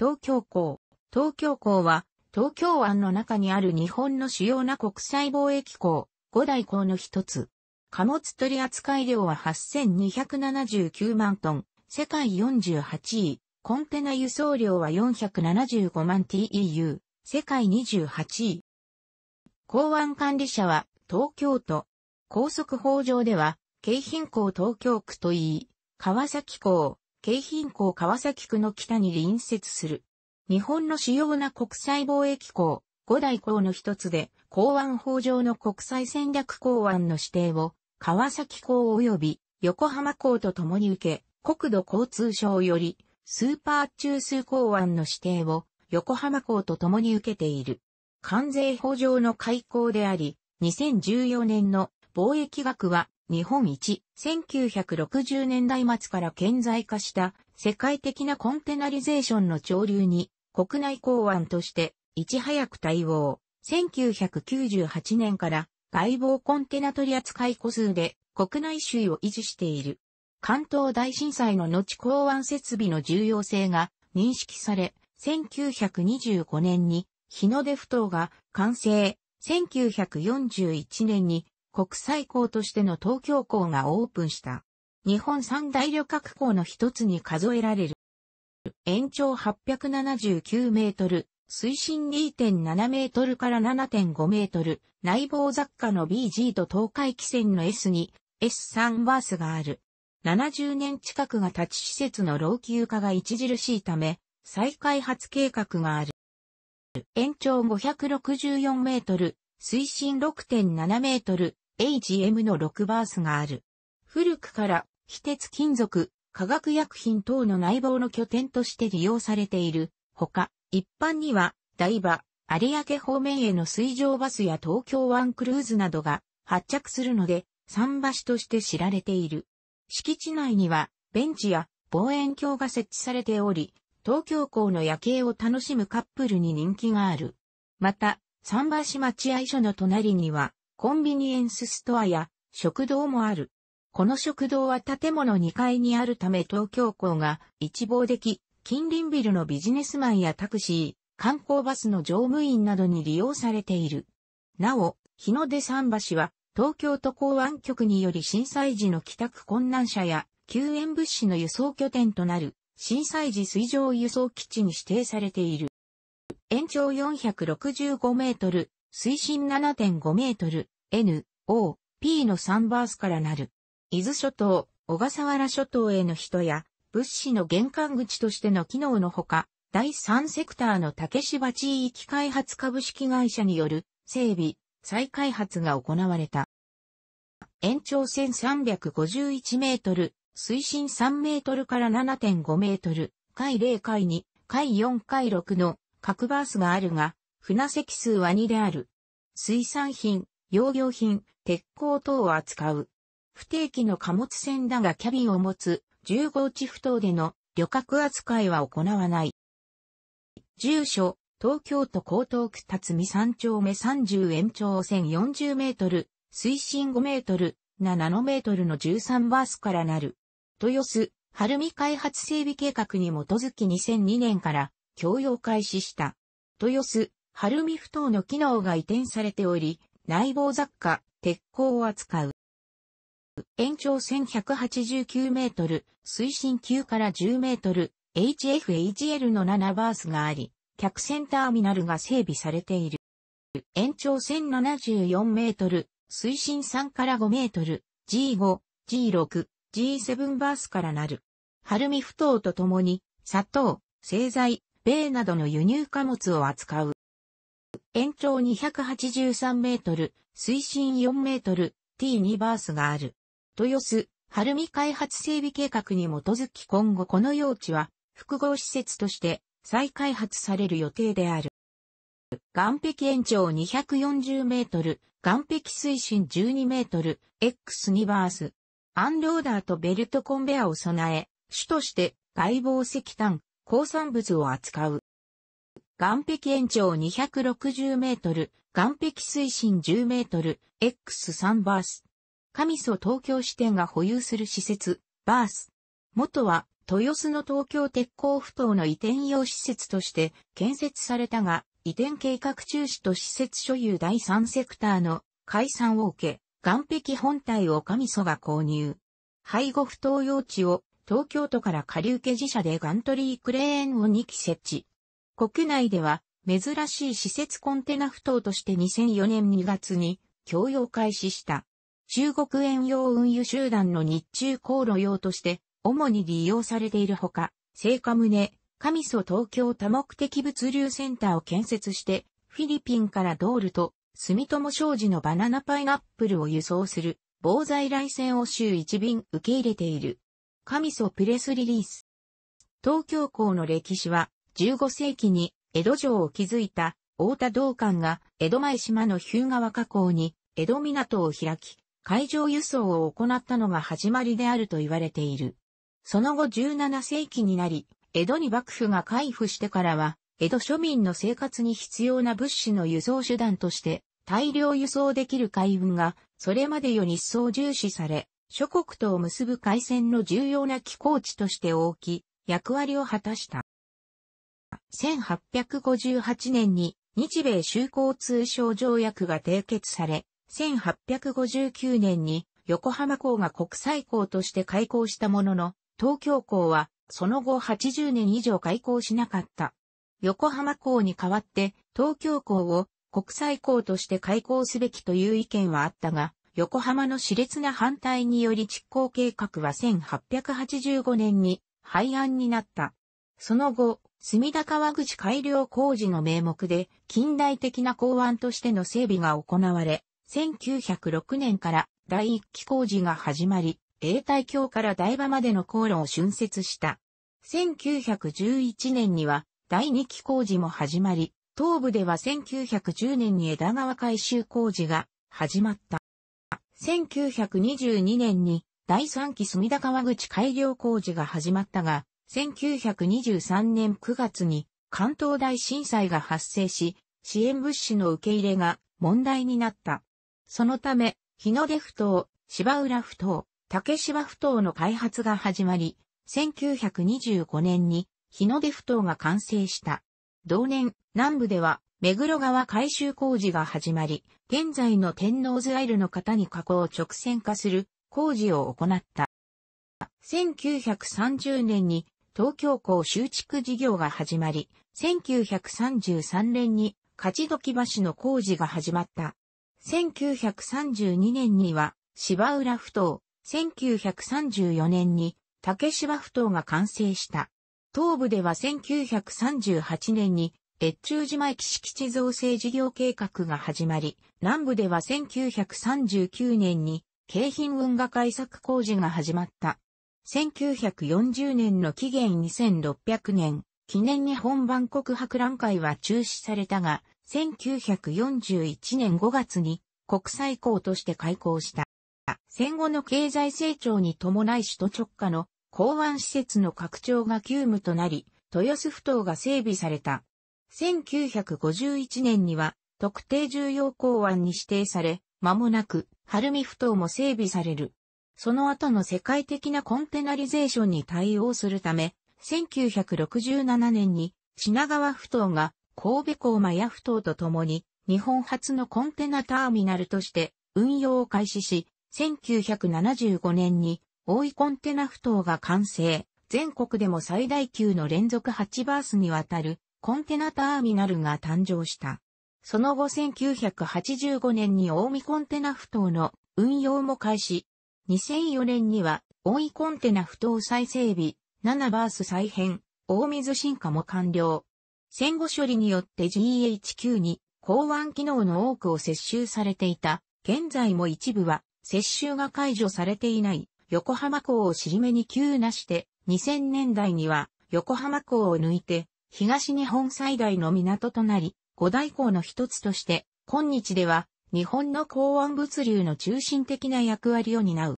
東京港。東京港は、東京湾の中にある日本の主要な国際貿易港、五大港の一つ。貨物取扱量は8279万トン、世界48位。コンテナ輸送量は475万 TEU、世界28位。港湾管理者は東京都。高速法上では、京浜港東京区といい、川崎港、京浜港川崎区の北に隣接する。日本の主要な国際貿易港、五大港の一つで、港湾法上の国際戦略港湾の指定を、川崎港及び横浜港と共に受け、国土交通省より、スーパー中枢港湾の指定を、横浜港と共に受けている。関税法上の開港であり、2014年の貿易額は日本一、1960年代末から顕在化した世界的なコンテナリゼーションの潮流に国内港湾としていち早く対応。1998年から外貿コンテナ取扱い個数で国内首位を維持している。関東大震災の後港湾設備の重要性が認識され、1925年に日の出埠頭が完成、1941年に国際港としての東京港がオープンした。日本三大旅客港の一つに数えられる。延長879メートル、水深2.7メートルから7.5メートル、内房雑貨の BG と東海汽船の S2、S3 バースがある。70年近くが立ち施設の老朽化が著しいため、再開発計画がある。延長564メートル、水深6.7メートル、HM の6バースがある。古くから、非鉄金属、化学薬品等の内房の拠点として利用されている。ほか、一般には、台場、有明方面への水上バスや東京湾クルーズなどが発着するので、桟橋として知られている。敷地内には、ベンチや望遠鏡が設置されており、東京港の夜景を楽しむカップルに人気がある。また、桟橋待合所の隣には、コンビニエンスストアや食堂もある。この食堂は建物2階にあるため東京港が一望でき、近隣ビルのビジネスマンやタクシー、観光バスの乗務員などに利用されている。なお、日の出桟橋は東京都港湾局により震災時の帰宅困難者や救援物資の輸送拠点となる震災時水上輸送基地に指定されている。延長465メートル、水深7.5メートル、N、O、P の3バースからなる。伊豆諸島、小笠原諸島への人や物資の玄関口としての機能のほか、第3セクターの竹芝地域開発株式会社による整備、再開発が行われた。延長1351メートル、水深3メートルから7.5メートル、回0回2、回4回6の各バースがあるが、船席数は2である。水産品、洋業品、鉄鋼等を扱う。不定期の貨物船だがキャビンを持つ10号地不等での旅客扱いは行わない。住所、東京都江東区辰巳三丁目30延長1040メートル、水深5メートル、7ノメートルの13バースからなる。豊洲、晴海開発整備計画に基づき2002年から供用開始した。豊洲、ルミフ頭の機能が移転されており、内房雑貨、鉄鋼を扱う。延長1189メートル、水深9から10メートル、HFHL の7バースがあり、客船ターミナルが整備されている。延長1074メートル、水深3から5メートル、G5、G6、G7 バースからなる。ハルミ頭とともに、砂糖、製剤、米などの輸入貨物を扱う。延長283メートル、水深4メートル、T2 バースがある。豊洲、晴海開発整備計画に基づき今後この用地は複合施設として再開発される予定である。岩壁延長240メートル、岩壁水深12メートル、X2 バース。アンローダーとベルトコンベアを備え、主として外防石炭、鉱産物を扱う。岸壁延長260メートル、岸壁水深10メートル、X3 バース。神祖東京支店が保有する施設、バース。元は、豊洲の東京鉄鋼不当の移転用施設として建設されたが、移転計画中止と施設所有第3セクターの解散を受け、岸壁本体を神祖が購入。背後不当用地を東京都から下流家自社でガントリークレーンを2機設置。国内では、珍しい施設コンテナ不当として2004年2月に供用開始した。中国遠洋運輸集団の日中航路用として主に利用されているほか、聖火棟、神祖東京多目的物流センターを建設して、フィリピンからドールと住友商事のバナナパイナップルを輸送する防災来線を週1便受け入れている。神祖プレスリリース。東京港の歴史は15世紀に江戸城を築いた大田道館が江戸前島の日向川河口に江戸港を開き、海上輸送を行ったのが始まりであると言われている。その後17世紀になり、江戸に幕府が開府してからは、江戸庶民の生活に必要な物資の輸送手段として、大量輸送できる海運が、それまでより一層重視され、諸国とを結ぶ海戦の重要な寄港地として大き、役割を果たした。1858年に日米修好通商条約が締結され、1859年に横浜港が国際港として開港したものの、東京港はその後80年以上開港しなかった。横浜港に代わって東京港を国際港として開港すべきという意見はあったが、横浜の熾烈な反対により実行計画は1885年に廃案になった。その後、隅田川口改良工事の名目で近代的な港湾としての整備が行われ、1906年から第一期工事が始まり、永代橋から台場までの航路を浚渫した。1911年には第二期工事も始まり、東部では1910年に枝川改修工事が始まった。1922年に第三期隅田川口改良工事が始まったが、1923年9月に関東大震災が発生し、支援物資の受け入れが問題になった。そのため、日の出ふ頭、芝浦ふ頭、竹芝ふ頭の開発が始まり、1925年に日の出ふ頭が完成した。同年、南部では目黒川改修工事が始まり、現在の天王洲アイルの方に加工を直線化する工事を行った。1930年に東京港修築事業が始まり、1933年に勝時橋の工事が始まった。1932年には芝浦埠頭、1934年に竹芝埠頭が完成した。東部では1938年に越中島駅敷地造成事業計画が始まり、南部では1939年に京浜運河改作工事が始まった。1940年の期限2600年、記念日本万国博覧会は中止されたが、1941年5月に国際港として開港した。戦後の経済成長に伴い首都直下の港湾施設の拡張が急務となり、豊洲埠頭が整備された。1951年には特定重要港湾に指定され、間もなく晴海埠頭も整備される。その後の世界的なコンテナリゼーションに対応するため、1967年に品川埠頭が神戸港マヤふ頭と共に日本初のコンテナターミナルとして運用を開始し、1975年に大井コンテナ埠頭が完成、全国でも最大級の連続8バースにわたるコンテナターミナルが誕生した。その後1985年に大見コンテナ埠頭の運用も開始、2004年には、大井コンテナ不当再整備、7バース再編、大水進化も完了。戦後処理によって GHQ に港湾機能の多くを接収されていた。現在も一部は接収が解除されていない横浜港を尻目に急なして、2000年代には横浜港を抜いて東日本最大の港となり、五大港の一つとして、今日では日本の港湾物流の中心的な役割を担う。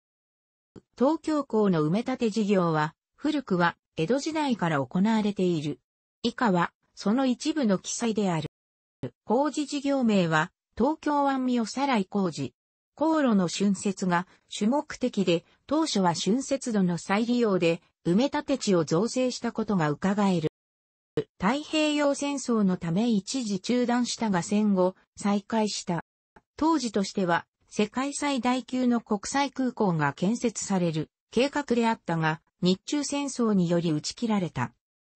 東京港の埋め立て事業は、古くは江戸時代から行われている。以下は、その一部の記載である。工事事業名は、東京湾見をさらい工事。航路の浚渫が主目的で、当初は浚渫度の再利用で、埋め立て地を造成したことが伺える。太平洋戦争のため一時中断したが戦後、再開した。当時としては世界最大級の国際空港が建設される計画であったが、日中戦争により打ち切られた。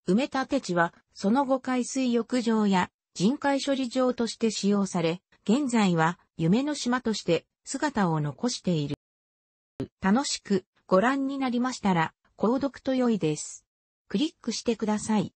埋め立て地は、その後海水浴場や人海処理場として使用され、現在は夢の島として姿を残している。楽しくご覧になりましたら、購読と良いです。クリックしてください。